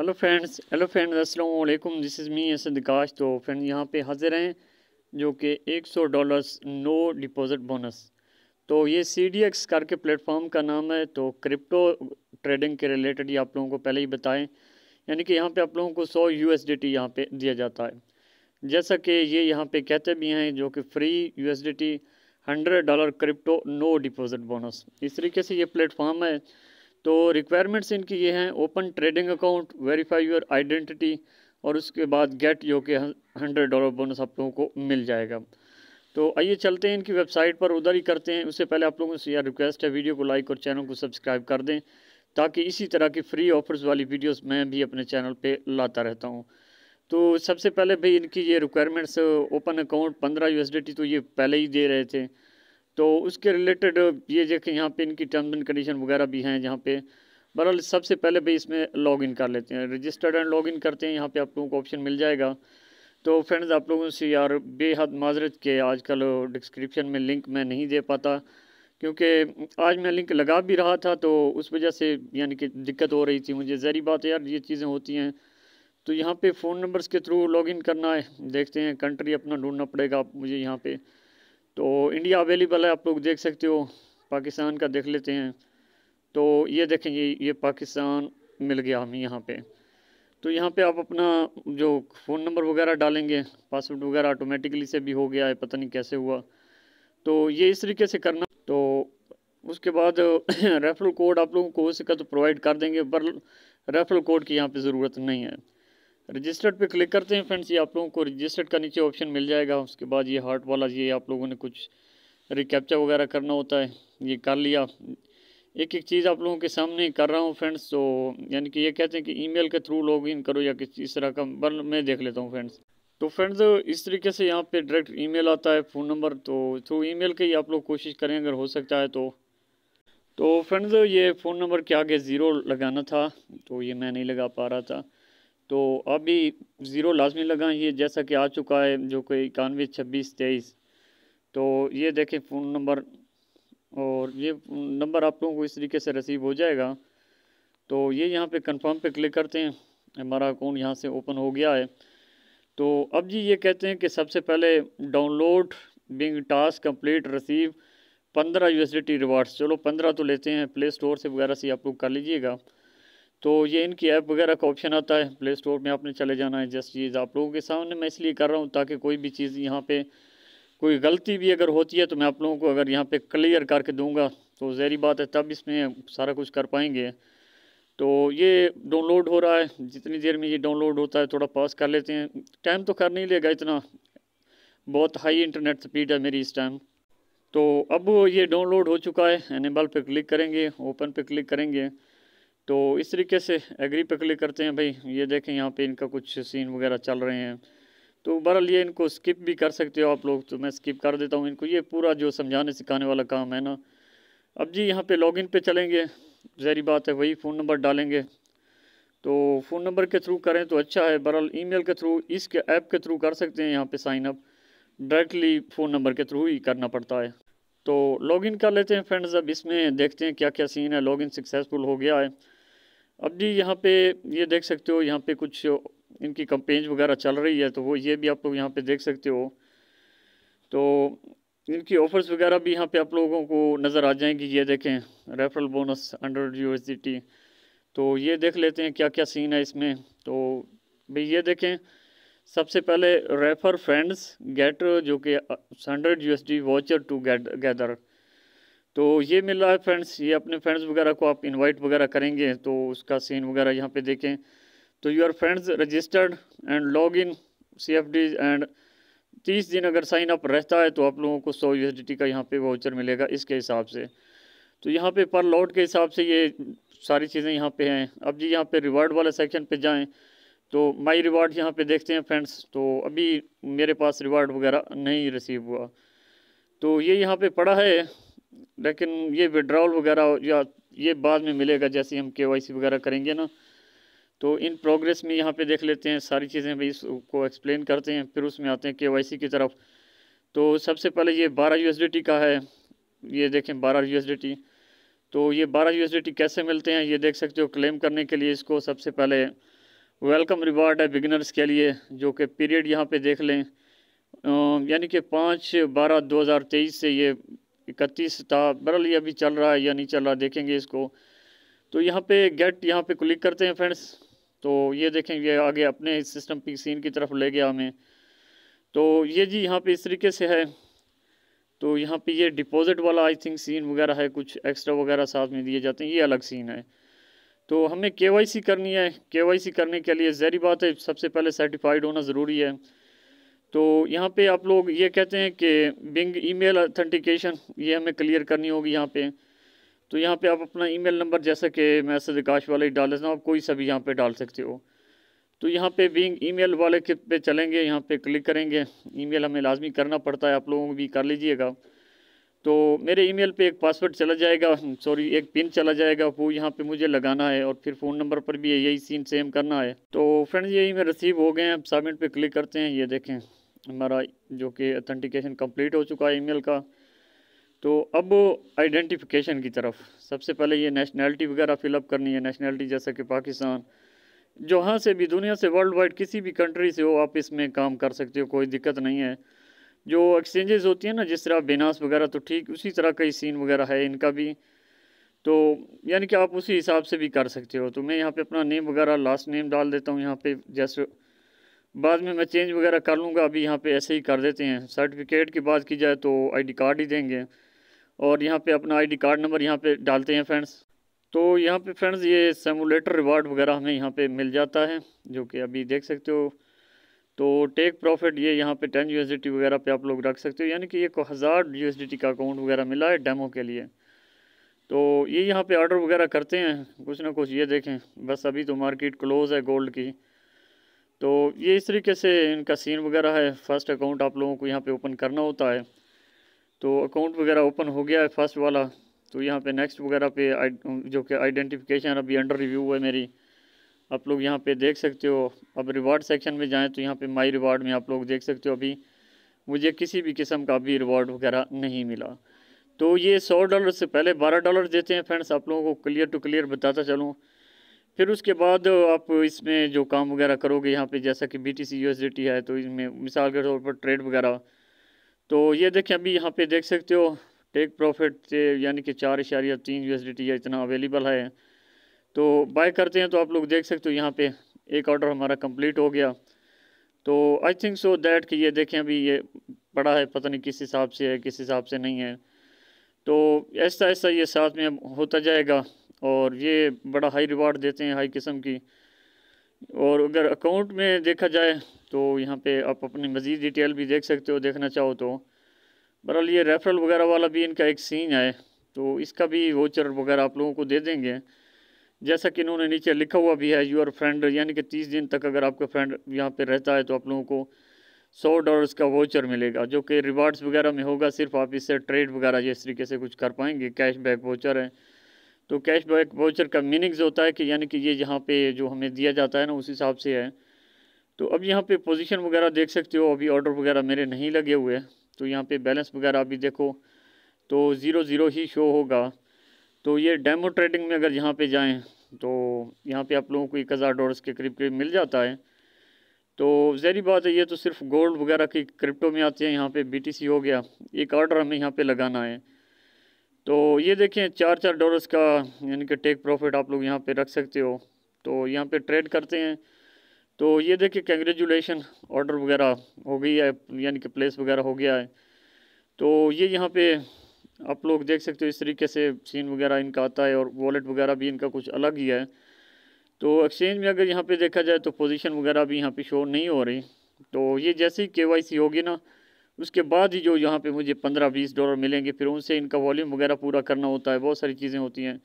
hello friends hello friends अस्सलाम वालेकुम this is me Asad काश तो फ्रेंड यहाँ पे हाज़िर हैं जो कि 100 डॉलर्स नो डिपॉजिट बोनस तो ये सी डी एक्स करके प्लेटफॉर्म का नाम है तो क्रिप्टो ट्रेडिंग के रिलेटेड ये आप लोगों को पहले ही बताएं यानी कि यहाँ पे आप लोगों को 100 यू एस डी टी यहाँ पर दिया जाता है जैसा कि ये यहाँ पर कहते भी हैं जो कि free U S D T hundred dollar crypto no deposit bonus इस तरीके से ये प्लेटफॉर्म है तो रिक्वायरमेंट्स इनकी ये हैं open trading account verify your identity और उसके बाद गेट यो के हंड्रेड डॉलर बोनस आप लोगों को मिल जाएगा तो आइए चलते हैं इनकी वेबसाइट पर उधर ही करते हैं उससे पहले आप लोगों से यह रिक्वेस्ट है वीडियो को लाइक और चैनल को सब्सक्राइब कर दें ताकि इसी तरह की फ्री ऑफर्स वाली वीडियोस मैं भी अपने चैनल पे लाता रहता हूँ तो सबसे पहले भाई इनकी ये रिक्वायरमेंट्स ओपन अकाउंट पंद्रह यू तो ये पहले ही दे रहे थे तो उसके रिलेटेड ये देखें यहाँ पे इनकी टर्म्स एंड कंडीशन वगैरह भी हैं जहाँ पे बहरहाल सबसे पहले भाई इसमें लॉग इन कर लेते हैं रजिस्टर्ड एंड लॉग इन करते हैं यहाँ पे आप लोगों को ऑप्शन मिल जाएगा तो फ्रेंड्स आप लोगों से यार बेहद माजरत के आजकल डिस्क्रिप्शन में लिंक मैं नहीं दे पाता क्योंकि आज मैं लिंक लगा भी रहा था तो उस वजह से यानी कि दिक्कत हो रही थी मुझे जहरी बात है यार ये चीज़ें होती हैं तो यहाँ पे फ़ोन नंबर्स के थ्रू लॉगिन करना है देखते हैं कंट्री अपना ढूंढना पड़ेगा आप मुझे यहाँ पे तो इंडिया अवेलेबल है आप लोग देख सकते हो पाकिस्तान का देख लेते हैं तो ये देखेंगे ये ये पाकिस्तान मिल गया हमें यहाँ पे तो यहाँ पे आप अपना जो फ़ोन नंबर वगैरह डालेंगे पासवर्ड वगैरह ऑटोमेटिकली से भी हो गया है पता नहीं कैसे हुआ तो ये इस तरीके से करना तो उसके बाद रेफरल कोड आप लोगों को हो सका तो प्रोवाइड कर देंगे पर रेफरल कोड की यहाँ पे ज़रूरत नहीं है रजिस्टर्ड पे क्लिक करते हैं फ्रेंड्स ये आप लोगों को रजिस्टर्ड का नीचे ऑप्शन मिल जाएगा उसके बाद ये हार्ट वाला ये आप लोगों ने कुछ रिकैप्चर वगैरह करना होता है ये कर लिया एक एक चीज़ आप लोगों के सामने कर रहा हूँ फ्रेंड्स तो यानी कि ये कहते हैं कि ईमेल के थ्रू लॉग इन करो या किसी इस तरह का बन मैं देख लेता हूँ फ्रेंड्स तो फ्रेंड्स इस तरीके से यहाँ पे डायरेक्ट ईमेल आता है फ़ोन नंबर तो थ्रू ईमेल के ही आप लोग कोशिश करें अगर हो सकता है तो तो फ्रेंड्स ये फ़ोन नंबर के आगे ज़ीरो लगाना था तो ये मैं नहीं लगा पा रहा था तो अभी ज़ीरो लाजमी लगाएं ये जैसा कि आ चुका है जो कि इक्यानवे छब्बीस तेईस तो ये देखें फ़ोन नंबर और ये नंबर आप लोगों को इस तरीके से रसीव हो जाएगा तो ये यहाँ पे कंफर्म पे क्लिक करते हैं हमारा अकाउंट यहाँ से ओपन हो गया है तो अब जी ये कहते हैं कि सबसे पहले download Bing task complete receive पंद्रह यूएसडीटी रिवार्ड्स चलो पंद्रह तो लेते हैं प्ले स्टोर से वगैरह से आप लोग कर लीजिएगा तो ये इनकी ऐप वगैरह का ऑप्शन आता है प्ले स्टोर में आपने चले जाना है जस्ट चीज़ आप लोगों के सामने मैं इसलिए कर रहा हूँ ताकि कोई भी चीज़ यहाँ पे कोई गलती भी अगर होती है तो मैं आप लोगों को अगर यहाँ पे क्लियर करके दूंगा तो जहरी बात है तब इसमें सारा कुछ कर पाएंगे तो ये डाउनलोड हो रहा है जितनी देर में ये डाउनलोड होता है थोड़ा पास कर लेते हैं टाइम तो कर नहीं लेगा इतना बहुत हाई इंटरनेट स्पीड है मेरी इस टाइम तो अब ये डाउनलोड हो चुका है एनेबल पर क्लिक करेंगे ओपन पर क्लिक करेंगे तो इस तरीके से एग्री पे क्लिक करते हैं भाई ये देखें यहाँ पे इनका कुछ सीन वगैरह चल रहे हैं तो बहरहाल ये इनको स्किप भी कर सकते हो आप लोग तो मैं स्किप कर देता हूँ इनको ये पूरा जो समझाने सिखाने वाला काम है ना अब जी यहाँ पे लॉगिन पे चलेंगे जहरी बात है वही फ़ोन नंबर डालेंगे तो फ़ोन नंबर के थ्रू करें तो अच्छा है बहरहाल ई के थ्रू इसके ऐप के थ्रू कर सकते हैं यहाँ पर साइनअप डायरेक्टली फ़ोन नंबर के थ्रू ही करना पड़ता है तो लॉगिन कर लेते हैं फ्रेंड्स अब इसमें देखते हैं क्या क्या सीन है लॉगिन सक्सेसफुल हो गया है अब जी यहाँ पे ये देख सकते हो यहाँ पे कुछ इनकी कंपेन्स वगैरह चल रही है तो वो ये भी आप लोग यहाँ पे देख सकते हो तो इनकी ऑफ़र्स वगैरह भी यहाँ पे आप लोगों को नज़र आ जाएंगी ये देखें रेफरल बोनस अंडर यू तो ये देख लेते हैं क्या क्या सीन है इसमें तो भाई ये देखें सबसे पहले रेफर फ्रेंड्स गेट जो कि hundred U S D voucher together तो ये मिल रहा है फ्रेंड्स ये अपने फ्रेंड्स वगैरह को आप इनवाइट वगैरह करेंगे तो उसका सीन वगैरह यहाँ पे देखें तो your friends registered and log in C F D and तीस दिन अगर साइन अप रहता है तो आप लोगों को सौ यू एस डी टी का यहाँ पर वाउचर मिलेगा इसके हिसाब से तो यहाँ पर पर लॉट के हिसाब से ये सारी चीज़ें यहाँ पर हैं अब जी यहाँ पर रिवार्ड वाले सेक्शन पर जाएँ तो माई रिवार्ड यहाँ पे देखते हैं फ्रेंड्स तो अभी मेरे पास रिवार्ड वगैरह नहीं रिसीव हुआ तो ये यहाँ पे पड़ा है लेकिन ये विड्रॉल वगैरह या ये बाद में मिलेगा जैसे हम के वगैरह करेंगे ना तो इन प्रोग्रेस में यहाँ पे देख लेते हैं सारी चीज़ें भाई इसको एक्सप्लेन करते हैं फिर उसमें आते हैं के की तरफ तो सबसे पहले ये बारह यू का है ये देखें बारह यू तो ये बारह यू कैसे मिलते हैं ये देख सकते हो क्लेम करने के लिए इसको सबसे पहले वेलकम रिवार्ड है बिगनर्स के लिए जो कि पीरियड यहाँ पे देख लें यानी कि पाँच बारह दो हज़ार तेईस से ये इकतीस था बरल ये अभी चल रहा है या नहीं चल रहा देखेंगे इसको तो यहाँ पे गेट यहाँ पे क्लिक करते हैं फ्रेंड्स तो ये देखेंगे ये आगे अपने सिस्टम पी सीन की तरफ ले गया हमें तो ये जी यहाँ पे इस तरीके से है तो यहाँ पे ये डिपॉजिट वाला आई थिंक सीन वगैरह है कुछ एक्स्ट्रा वगैरह साथ में दिए जाते हैं ये अलग सीन है तो हमने के करनी है के करने के लिए जहरी बात है सबसे पहले सर्टिफाइड होना ज़रूरी है तो यहाँ पे आप लोग ये कहते हैं कि बिंग ईमेल ऑथेंटिकेशन ये हमें क्लियर करनी होगी यहाँ पे तो यहाँ पे आप अपना ईमेल नंबर जैसा कि मैं काश वाले ही डाल देता हूँ आप कोई सा भी यहाँ पे डाल सकते हो तो यहाँ पे बिंग ईमेल वाले के पे चलेंगे यहाँ पे क्लिक करेंगे ईमेल हमें लाजमी करना पड़ता है आप लोगों को भी कर लीजिएगा तो मेरे ईमेल पे एक पासवर्ड चला जाएगा सॉरी एक पिन चला जाएगा वो यहाँ पे मुझे लगाना है और फिर फ़ोन नंबर पर भी यही सीन सेम करना है तो फ्रेंड्स ये ईमेल रिसीव हो गए हैं सबमिट पे क्लिक करते हैं ये देखें हमारा जो कि अथेंटिकेशन कंप्लीट हो चुका है ईमेल का तो अब आइडेंटिफिकेशन की तरफ सबसे पहले ये नेशनैलिटी वगैरह फिलअप करनी है नेशनैलिटी जैसा कि पाकिस्तान जहाँ से भी दुनिया से वर्ल्ड वाइड किसी भी कंट्री से हो आप इसमें काम कर सकते हो कोई दिक्कत नहीं है जो एक्सचेंजेस होती हैं ना जिस तरह बेनास वगैरह तो ठीक उसी तरह का ही सीन वगैरह है इनका भी तो यानी कि आप उसी हिसाब से भी कर सकते हो तो मैं यहाँ पे अपना नेम वगैरह लास्ट नेम डाल देता हूँ यहाँ पे जैसे बाद में मैं चेंज वगैरह कर लूँगा अभी यहाँ पे ऐसे ही कर देते हैं सर्टिफिकेट की बात की जाए तो आईडी कार्ड ही देंगे और यहाँ पे अपना आईडी कार्ड नंबर यहाँ पे डालते हैं फ्रेंड्स तो यहाँ पर फ्रेंड्स ये सेमुलेटर रिवार्ड वगैरह हमें यहाँ पर मिल जाता है जो कि अभी देख सकते हो तो टेक प्रॉफिट ये यहाँ पे टेन यू वगैरह पे आप लोग रख सकते हो यानी कि ये को हज़ार यू का अकाउंट वगैरह मिला है डेमो के लिए तो ये यहाँ पे ऑर्डर वगैरह करते हैं कुछ ना कुछ ये देखें बस अभी तो मार्केट क्लोज़ है गोल्ड की तो ये इस तरीके से इनका सीन वगैरह है फ़र्स्ट अकाउंट आप लोगों को यहाँ पर ओपन करना होता है तो अकाउंट वगैरह ओपन हो गया है फ़र्स्ट वाला तो यहाँ पर नेक्स्ट वगैरह पे जो कि आइडेंटिफिकेशन अभी अंडर रिव्यू है मेरी आप लोग यहाँ पे देख सकते हो अब रिवार्ड सेक्शन में जाएँ तो यहाँ पे माई रिवार्ड में आप लोग देख सकते हो अभी मुझे किसी भी किस्म का भी रिवार्ड वगैरह नहीं मिला तो ये सौ डॉलर से पहले बारह डॉलर देते हैं फ्रेंड्स आप लोगों को क्लियर टू क्लियर बताता चलूँ फिर उसके बाद आप इसमें जो काम वगैरह करोगे यहाँ पे जैसा कि बी टी सी है तो इसमें मिसाल के तौर पर ट्रेड वगैरह तो ये देखें अभी यहाँ पे देख सकते हो टेक प्रॉफिट यानी कि चार इशारिया तीन यू एस डी टी इतना अवेलेबल है तो बाय करते हैं तो आप लोग देख सकते हो यहाँ पे एक ऑर्डर हमारा कंप्लीट हो गया तो आई थिंक सो दैट कि ये देखें अभी ये पड़ा है पता नहीं किस हिसाब से है किस हिसाब से नहीं है तो ऐसा ऐसा ये साथ में होता जाएगा और ये बड़ा हाई रिवार्ड देते हैं हाई किस्म की और अगर अकाउंट में देखा जाए तो यहाँ पे आप अपनी मज़ीद डिटेल भी देख सकते हो देखना चाहो तो बहरहाल ये रेफरल वगैरह वाला भी इनका एक सीन है तो इसका भी वोचर वगैरह आप लोगों को दे देंगे जैसा कि इन्होंने नीचे लिखा हुआ भी है यूर फ्रेंड यानी कि तीस दिन तक अगर आपका फ्रेंड यहाँ पर रहता है तो आप लोगों को सौ डॉलर्स का वाउचर मिलेगा जो कि रिवार्ड्स वगैरह में होगा सिर्फ आप इससे ट्रेड वगैरह इस तरीके से कुछ कर पाएंगे कैश बैक वाउचर है तो कैश बैक वाउचर का जो होता है कि यानी कि ये यहाँ पे जो हमें दिया जाता है ना उस हिसाब से है तो अब यहाँ पे पोजीशन वगैरह देख सकते हो अभी ऑर्डर वगैरह मेरे नहीं लगे हुए तो यहाँ पर बैलेंस वगैरह अभी देखो तो ज़ीरो ज़ीरो ही शो होगा तो ये डेमो ट्रेडिंग में अगर यहाँ पर जाएँ तो यहाँ पे आप लोगों को एक हज़ार डॉलर्स के करीब करीब मिल जाता है तो जहरी बात है ये तो सिर्फ गोल्ड वगैरह की क्रिप्टो में आते हैं यहाँ पे बीटीसी हो गया एक ऑर्डर हमें यहाँ पे लगाना है तो ये देखें चार चार डॉलर्स का यानी कि टेक प्रॉफिट आप लोग यहाँ पर रख सकते हो तो यहाँ पर ट्रेड करते हैं तो ये देखिए कंग्रेचुलेशन ऑर्डर वगैरह हो गई है यानी कि प्लेस वगैरह हो गया है तो ये यहाँ पे आप लोग देख सकते हो इस तरीके से सीन वगैरह इनका आता है और वॉलेट वगैरह भी इनका कुछ अलग ही है तो एक्सचेंज में अगर यहाँ पे देखा जाए तो पोजीशन वगैरह भी यहाँ पे शो नहीं हो रही तो ये जैसे ही के होगी ना उसके बाद ही जो यहाँ पे मुझे पंद्रह बीस डॉलर मिलेंगे फिर उनसे इनका वॉल्यूम वगैरह पूरा करना होता है बहुत सारी चीज़ें होती हैं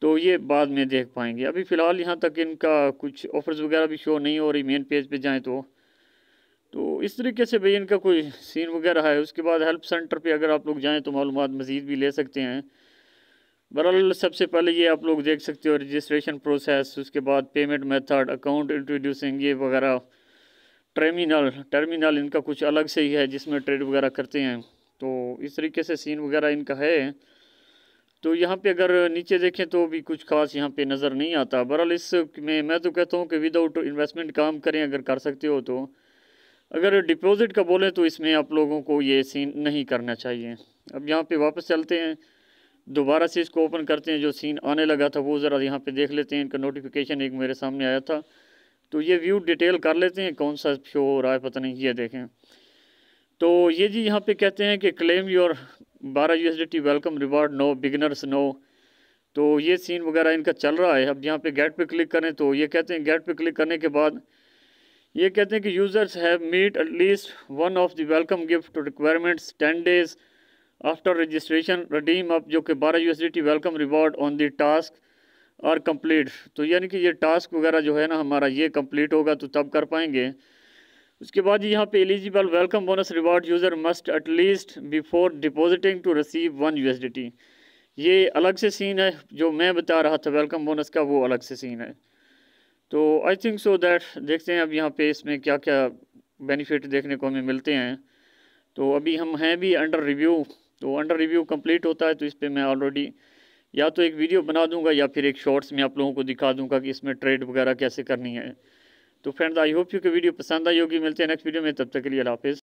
तो ये बाद में देख पाएंगे अभी फ़िलहाल यहाँ तक इनका कुछ ऑफर्स वगैरह भी शो नहीं हो रही मेन पेज पे जाएँ तो तो इस तरीके से भाई इनका कोई सीन वगैरह है उसके बाद हेल्प सेंटर पे अगर आप लोग जाएँ तो मालूम मज़ीद भी ले सकते हैं बहरहाल सबसे पहले ये आप लोग देख सकते हो रजिस्ट्रेशन प्रोसेस उसके बाद पेमेंट मेथड अकाउंट इंट्रोड्यूसिंग ये वगैरह टर्मिनल टर्मिनल इनका कुछ अलग से ही है जिसमें ट्रेड वगैरह करते हैं तो इस तरीके से सीन वगैरह इनका है तो यहाँ पे अगर नीचे देखें तो भी कुछ खास यहाँ पे नज़र नहीं आता बहरहाल इस में मैं तो कहता हूँ कि विदाउट इन्वेस्टमेंट काम करें अगर कर सकते हो तो अगर डिपॉज़िट का बोले तो इसमें आप लोगों को ये सीन नहीं करना चाहिए अब यहाँ पे वापस चलते हैं दोबारा से इसको ओपन करते हैं जो सीन आने लगा था वो ज़रा यहाँ पे देख लेते हैं इनका नोटिफिकेशन एक मेरे सामने आया था तो ये व्यू डिटेल कर लेते हैं कौन सा शो हो रहा है पता नहीं ये देखें तो ये जी यहाँ पर कहते हैं कि क्लेम योर बारह U welcome reward no beginners no तो ये सीन वगैरह इनका चल रहा है अब यहाँ पे गेट पे क्लिक करें तो ये कहते हैं गेट पे क्लिक करने के बाद ये कहते हैं कि users have meet at least one of the welcome gift requirements ten days after registration redeem up जो कि बारह U welcome reward on the task और कंप्लीट तो यानी कि ये टास्क वगैरह जो है ना हमारा ये कंप्लीट होगा तो तब कर पाएंगे उसके बाद यहाँ पे eligible welcome bonus reward user must at least before depositing to receive one U ये अलग से सीन है जो मैं बता रहा था वेलकम बोनस का वो अलग से सीन है तो आई थिंक सो दैट देखते हैं अब यहाँ पे इसमें क्या क्या बेनिफिट देखने को हमें मिलते हैं तो अभी हम हैं भी अंडर रिव्यू तो अंडर रिव्यू कंप्लीट होता है तो इस पर मैं ऑलरेडी या तो एक वीडियो बना दूंगा या फिर एक शॉर्ट्स में आप लोगों को दिखा दूंगा कि इसमें ट्रेड वगैरह कैसे करनी है तो फ्रेंड्स आई होप यू कि वीडियो पसंद आई होगी मिलते हैं नेक्स्ट वीडियो में तब तक के लिए हाफिज़